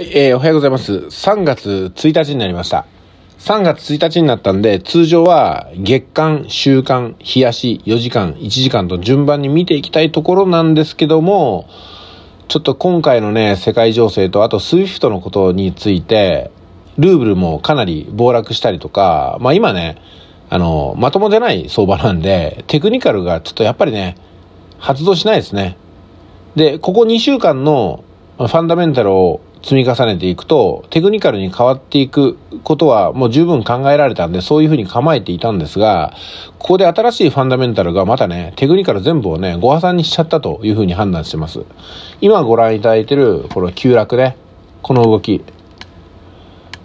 はい、えー、おはようございます。3月1日になりました。3月1日になったんで、通常は月間、週間、日足、4時間、1時間と順番に見ていきたいところなんですけども、ちょっと今回のね、世界情勢と、あとスイフトのことについて、ルーブルもかなり暴落したりとか、まあ今ね、あの、まともじゃない相場なんで、テクニカルがちょっとやっぱりね、発動しないですね。で、ここ2週間のファンダメンタルを積み重ねていくと、テクニカルに変わっていくことはもう十分考えられたんで、そういうふうに構えていたんですが、ここで新しいファンダメンタルがまたね、テクニカル全部をね、ご破算にしちゃったというふうに判断してます。今ご覧いただいてる、この急落ね、この動き。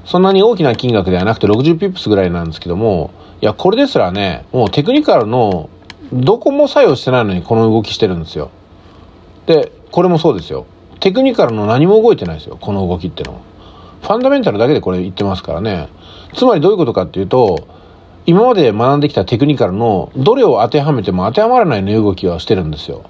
そんなに大きな金額ではなくて60ピップスぐらいなんですけども、いや、これですらね、もうテクニカルのどこも作用してないのにこの動きしてるんですよ。で、これもそうですよ。テクニカルの何も動いてないですよ、この動きってのは。ファンダメンタルだけでこれ言ってますからね。つまりどういうことかっていうと、今まで学んできたテクニカルのどれを当てはめても当てはまらない値動きはしてるんですよ。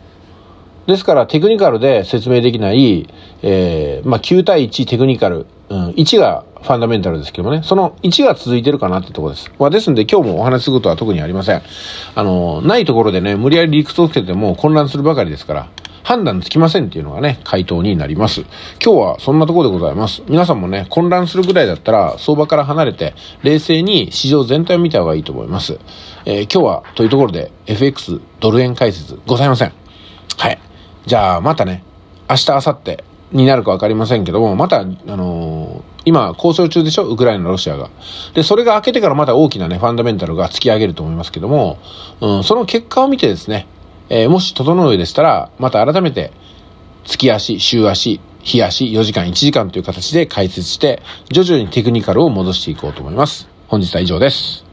ですからテクニカルで説明できない、えー、まあ、9対1テクニカル、うん、1がファンダメンタルですけどもね、その1が続いてるかなってとこです。まあ、ですんで今日もお話することは特にありません。あの、ないところでね、無理やり理屈をつけても混乱するばかりですから。判断つきませんっていうのがね、回答になります。今日はそんなところでございます。皆さんもね、混乱するぐらいだったら、相場から離れて、冷静に市場全体を見た方がいいと思います。えー、今日は、というところで、FX ドル円解説ございません。はい。じゃあ、またね、明日、明後日になるかわかりませんけども、また、あのー今、交渉中でしょウクライナ、ロシアが。で、それが明けてからまた大きなね、ファンダメンタルが突き上げると思いますけども、うん、その結果を見てですね、えー、もし整うようでしたら、また改めて、月足、週足、日足、4時間、1時間という形で解説して、徐々にテクニカルを戻していこうと思います。本日は以上です。